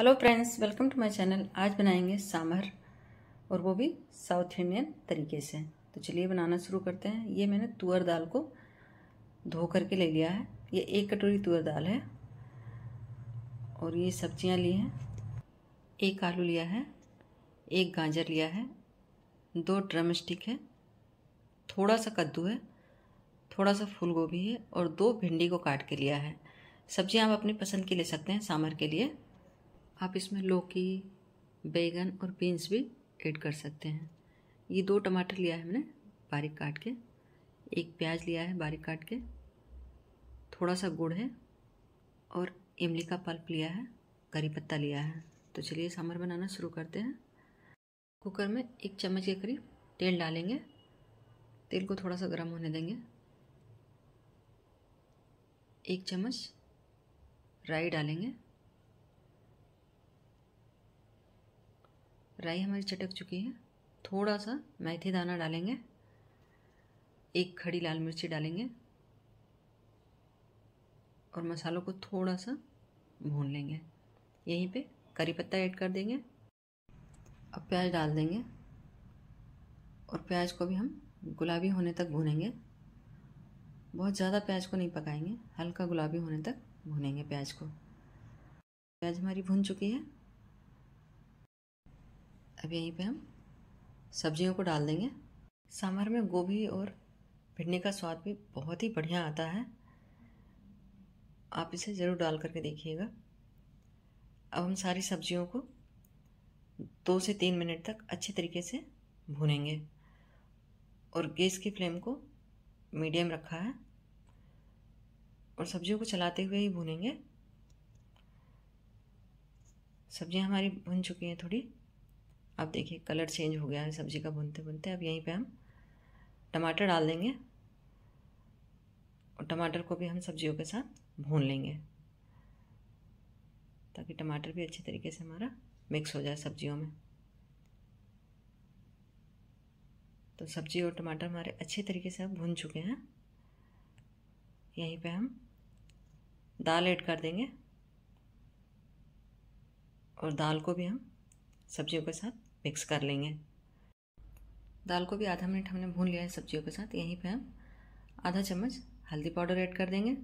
hello friends welcome to my channel आज बनाएंगे सांभर और वो भी साउथ इंडियन तरीके से तो चलिए बनाना शुरू करते हैं ये मैंने तुअर दाल को धो करके ले लिया है ये एक कटोरी तुअर दाल है और ये सब्जियां ली हैं एक आलू लिया है एक गाजर लिया है दो ड्रम स्टिक है थोड़ा सा कद्दू है थोड़ा सा फूल है और दो भिंडी को काट के लिया है सब्जियाँ आप अपनी पसंद की ले सकते हैं सांभर के लिए आप इसमें लौकी बैगन और बीन्स भी ऐड कर सकते हैं ये दो टमाटर लिया है हमने बारीक काट के एक प्याज लिया है बारीक काट के थोड़ा सा गुड़ है और इमली का पल्प लिया है करी पत्ता लिया है तो चलिए सांभर बनाना शुरू करते हैं कुकर में एक चम्मच के करीब तेल डालेंगे तेल को थोड़ा सा गर्म होने देंगे एक चम्मच राई डालेंगे राई हमारी चटक चुकी है थोड़ा सा मैथी दाना डालेंगे एक खड़ी लाल मिर्ची डालेंगे और मसालों को थोड़ा सा भून लेंगे यहीं पे करी पत्ता ऐड कर देंगे अब प्याज डाल देंगे और प्याज को भी हम गुलाबी होने तक भूनेंगे बहुत ज़्यादा प्याज को नहीं पकाएंगे हल्का गुलाबी होने तक भूनेंगे प्याज को प्याज हमारी भून चुकी है अब यहीं पे हम सब्जियों को डाल देंगे सांभर में गोभी और भिंडी का स्वाद भी बहुत ही बढ़िया आता है आप इसे ज़रूर डाल करके देखिएगा अब हम सारी सब्जियों को दो से तीन मिनट तक अच्छे तरीके से भूनेंगे और गैस की फ्लेम को मीडियम रखा है और सब्जियों को चलाते हुए ही भूनेंगे सब्जियां हमारी भुन चुकी हैं थोड़ी अब देखिए कलर चेंज हो गया है सब्ज़ी का भुनते भुनते अब यहीं पे हम टमाटर डाल देंगे और टमाटर को भी हम सब्जियों के साथ भून लेंगे ताकि टमाटर भी अच्छे तरीके से हमारा मिक्स हो जाए सब्जियों में तो सब्जी और टमाटर हमारे अच्छे तरीके से अब भून चुके हैं यहीं पे हम दाल ऐड कर देंगे और दाल को भी हम सब्जियों के साथ मिक्स कर लेंगे दाल को भी आधा मिनट हमने भून लिया है सब्जियों के साथ यहीं पे हम आधा चम्मच हल्दी पाउडर ऐड कर देंगे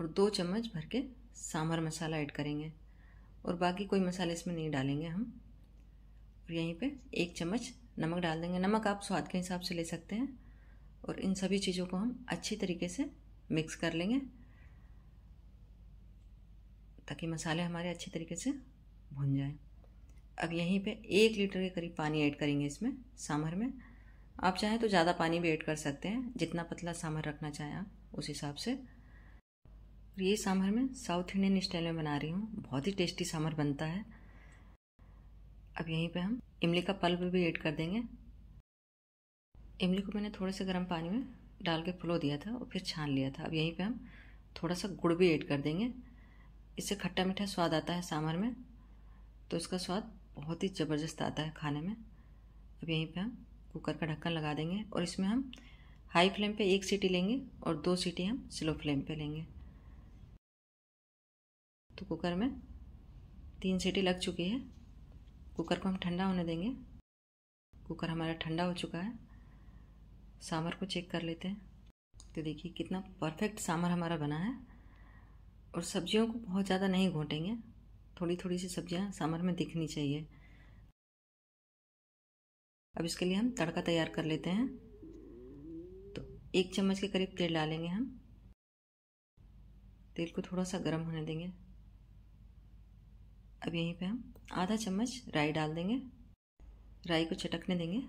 और दो चम्मच भर के सांभर मसाला ऐड करेंगे और बाकी कोई मसाले इसमें नहीं डालेंगे हम और यहीं पे एक चम्मच नमक डाल देंगे नमक आप स्वाद के हिसाब से ले सकते हैं और इन सभी चीज़ों को हम अच्छी तरीके से मिक्स कर लेंगे ताकि मसाले हमारे अच्छी तरीके से भुन जाएँ अब यहीं पे एक लीटर के करीब पानी ऐड करेंगे इसमें सांभर में आप चाहें तो ज़्यादा पानी भी ऐड कर सकते हैं जितना पतला सांभर रखना चाहें आप उस हिसाब से ये सांभर मैं साउथ इंडियन स्टाइल में बना रही हूँ बहुत ही टेस्टी सांभर बनता है अब यहीं पे हम इमली का पल्प भी ऐड कर देंगे इमली को मैंने थोड़े से गर्म पानी में डाल के फुलो दिया था और फिर छान लिया था अब यहीं पे हम थोड़ा सा गुड़ भी ऐड कर देंगे इससे खट्टा मीठा स्वाद आता है सांभर में तो इसका स्वाद बहुत ही ज़बरदस्त आता है खाने में अब यहीं पे हम कुकर का ढक्कन लगा देंगे और इसमें हम हाई फ्लेम पे एक सीटी लेंगे और दो सीटी हम स्लो फ्लेम पे लेंगे तो कुकर में तीन सीटी लग चुकी है कुकर को हम ठंडा होने देंगे कुकर हमारा ठंडा हो चुका है सामर को चेक कर लेते हैं तो देखिए कितना परफेक्ट सामर हमारा बना है और सब्जियों को बहुत ज़्यादा नहीं घोटेंगे थोड़ी थोड़ी सी सब्जियां सामर में दिखनी चाहिए अब इसके लिए हम तड़का तैयार कर लेते हैं तो एक चम्मच के करीब तेल डालेंगे हम तेल को थोड़ा सा गर्म होने देंगे अब यहीं पे हम आधा चम्मच राई डाल देंगे राई को चटकने देंगे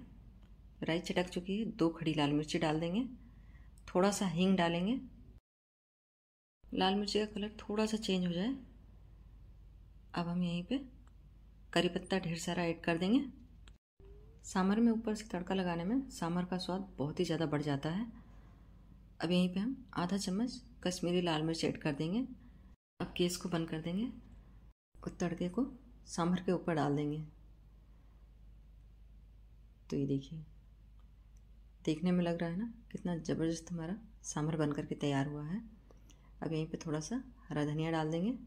राई चटक चुकी है दो खड़ी लाल मिर्ची डाल देंगे थोड़ा सा हींग डालेंगे लाल मिर्ची का कलर थोड़ा सा चेंज हो जाए अब हम यहीं पे करी पत्ता ढेर सारा ऐड कर देंगे सांभर में ऊपर से तड़का लगाने में सांभर का स्वाद बहुत ही ज़्यादा बढ़ जाता है अब यहीं पे हम आधा चम्मच कश्मीरी लाल मिर्च ऐड कर देंगे अब केस को बंद कर देंगे और तड़के को सांभर के ऊपर डाल देंगे तो ये देखिए देखने में लग रहा है ना कितना ज़बरदस्त हमारा सांभर बन करके तैयार हुआ है अब यहीं पे थोड़ा सा हरा धनिया डाल देंगे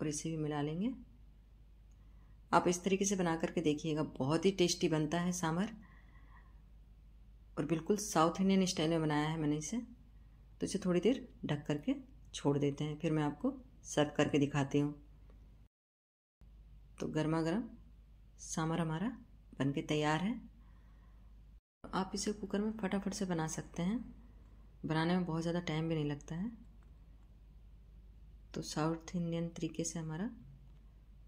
और इसे भी मिला लेंगे आप इस तरीके से बना करके देखिएगा बहुत ही टेस्टी बनता है सांभर और बिल्कुल साउथ इंडियन स्टाइल में बनाया है मैंने इसे तो इसे थोड़ी देर ढक करके छोड़ देते हैं फिर मैं आपको सर्व करके दिखाती हूँ तो गर्मा गर्म सांभर हमारा बन के तैयार है आप इसे कुकर में फटाफट से बना सकते हैं बनाने में बहुत ज़्यादा टाइम भी नहीं लगता है तो साउथ इंडियन तरीके से हमारा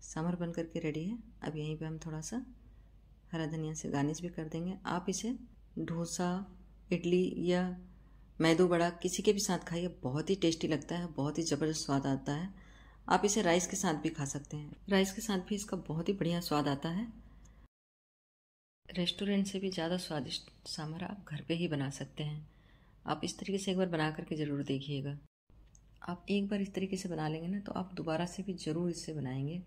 सांभर बन करके रेडी है अब यहीं पे हम थोड़ा सा हरा धनिया से गार्निश भी कर देंगे आप इसे डोसा इडली या मैदू बड़ा किसी के भी साथ खाइए बहुत ही टेस्टी लगता है बहुत ही ज़बरदस्त स्वाद आता है आप इसे राइस के साथ भी खा सकते हैं राइस के साथ भी इसका बहुत ही बढ़िया स्वाद आता है रेस्टोरेंट से भी ज़्यादा स्वादिष्ट सांभर आप घर पे ही बना सकते हैं आप इस तरीके से एक बार बना करके ज़रूर देखिएगा आप एक बार इस तरीके से बना लेंगे ना तो आप दोबारा से भी ज़रूर इससे बनाएंगे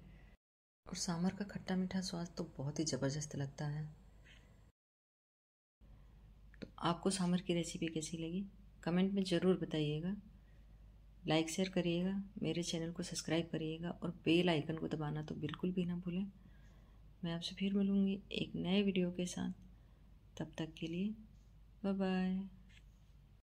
और सांभर का खट्टा मीठा स्वाद तो बहुत ही ज़बरदस्त लगता है तो आपको सांभर की रेसिपी कैसी लगी कमेंट में ज़रूर बताइएगा लाइक शेयर करिएगा मेरे चैनल को सब्सक्राइब करिएगा और बेल आइकन को दबाना तो बिल्कुल भी ना भूलें मैं आपसे फिर मिलूँगी एक नए वीडियो के साथ तब तक के लिए बाय बाय